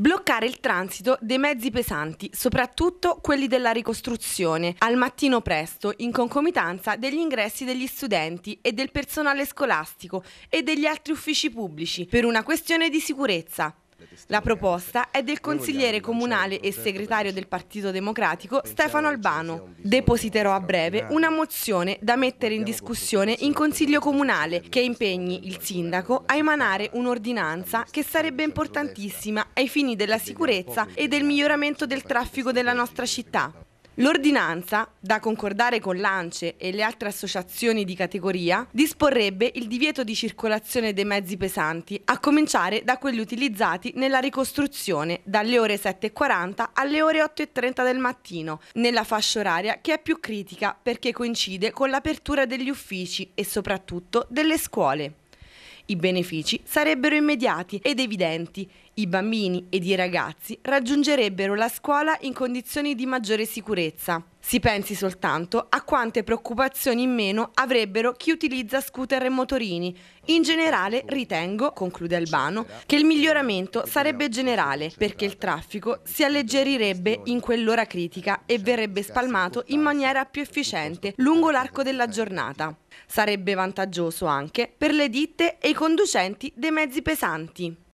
Bloccare il transito dei mezzi pesanti, soprattutto quelli della ricostruzione, al mattino presto, in concomitanza degli ingressi degli studenti e del personale scolastico e degli altri uffici pubblici, per una questione di sicurezza. La proposta è del consigliere comunale e segretario del Partito Democratico Stefano Albano. Depositerò a breve una mozione da mettere in discussione in Consiglio Comunale che impegni il sindaco a emanare un'ordinanza che sarebbe importantissima ai fini della sicurezza e del miglioramento del traffico della nostra città. L'ordinanza, da concordare con l'ANCE e le altre associazioni di categoria, disporrebbe il divieto di circolazione dei mezzi pesanti, a cominciare da quelli utilizzati nella ricostruzione, dalle ore 7.40 alle ore 8.30 del mattino, nella fascia oraria che è più critica perché coincide con l'apertura degli uffici e soprattutto delle scuole. I benefici sarebbero immediati ed evidenti. I bambini ed i ragazzi raggiungerebbero la scuola in condizioni di maggiore sicurezza. Si pensi soltanto a quante preoccupazioni in meno avrebbero chi utilizza scooter e motorini. In generale ritengo, conclude Albano, che il miglioramento sarebbe generale perché il traffico si alleggerirebbe in quell'ora critica e verrebbe spalmato in maniera più efficiente lungo l'arco della giornata. Sarebbe vantaggioso anche per le ditte e i conducenti dei mezzi pesanti.